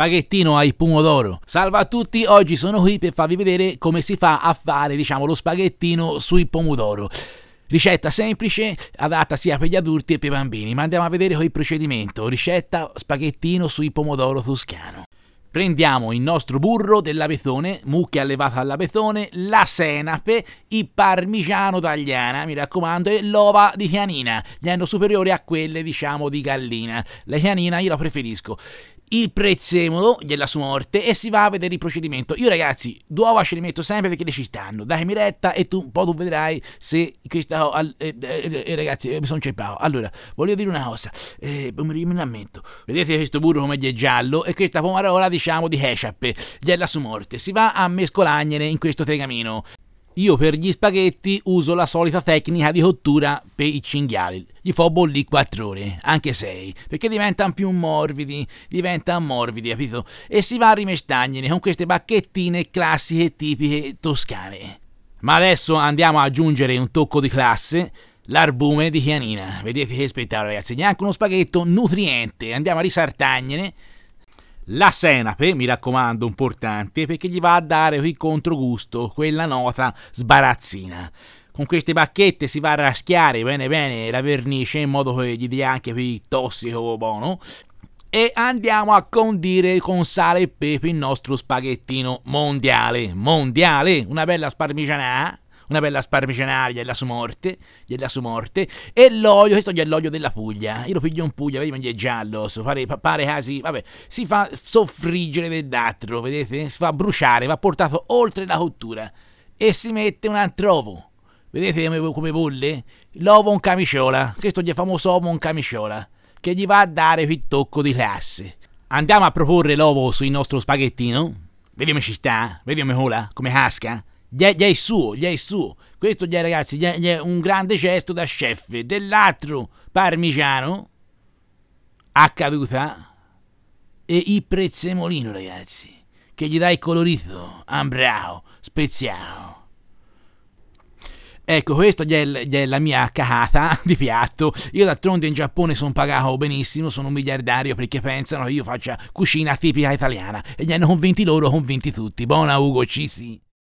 spaghettino ai pomodoro. Salve a tutti, oggi sono qui per farvi vedere come si fa a fare, diciamo, lo spaghettino sui pomodoro. Ricetta semplice, adatta sia per gli adulti che per i bambini, ma andiamo a vedere con il procedimento. Ricetta spaghettino sui pomodoro toscano. Prendiamo il nostro burro dell'abetone, mucche allevate all'abetone, la senape, il parmigiano tagliana, mi raccomando, e l'ova di chianina, gli hanno superiori a quelle, diciamo, di gallina. La chianina io la preferisco il prezzemolo della sua morte e si va a vedere il procedimento. Io ragazzi, due uova ce li metto sempre perché le ci stanno. Datemi retta e tu un po' tu vedrai se questa... Eh, eh, eh, eh, ragazzi, mi eh, sono ceppato. Allora, voglio dire una cosa, eh, mi lamento. Vedete questo burro come gli è giallo e questa pomarola diciamo di ketchup della sua morte. Si va a mescolagnene in questo tegamino. Io per gli spaghetti uso la solita tecnica di cottura per i cinghiali. Gli fo bollì 4 ore, anche 6, perché diventano più morbidi, diventano morbidi, capito? E si va a rimestagnene con queste bacchettine classiche tipiche toscane. Ma adesso andiamo ad aggiungere un tocco di classe l'arbume di chianina. Vedete che spettacolo, ragazzi. Neanche uno spaghetto nutriente. Andiamo a risartagnene la senape, mi raccomando, importante, perché gli va a dare il controgusto, quella nota sbarazzina. Con queste bacchette si va a raschiare bene bene la vernice in modo che gli dia anche più tossico buono e andiamo a condire con sale e pepe il nostro spaghettino mondiale. Mondiale, una bella sparmigianà eh? una bella sparmigianaria, della su morte, della su morte, e l'olio, questo è l'olio della Puglia, io lo piglio in Puglia, vedi, ma è giallo, so, pare, pare quasi, vabbè, si fa soffriggere del dattero, vedete, si fa bruciare, va portato oltre la cottura, e si mette un altro ovo, vedete come, come bolle? L'ovo in camiciola, questo è il famoso ovo in camiciola, che gli va a dare il tocco di classe. Andiamo a proporre l'ovo sul nostro spaghettino? Vediamo ci sta, vediamo cola, come casca. Gli è, gli è suo, gli è suo. Questo gli è, ragazzi, gli è, gli è un grande cesto da chef. Dell'altro parmigiano a caduta e il prezzemolino, ragazzi, che gli dà il colorito, ambrao, speziato. Ecco, questa è, è la mia cacata di piatto. Io d'altronde in Giappone sono pagato benissimo, sono un miliardario perché pensano che io faccia cucina tipica italiana. E gli hanno convinti loro, convinti tutti. Buona Ugo, ci sì.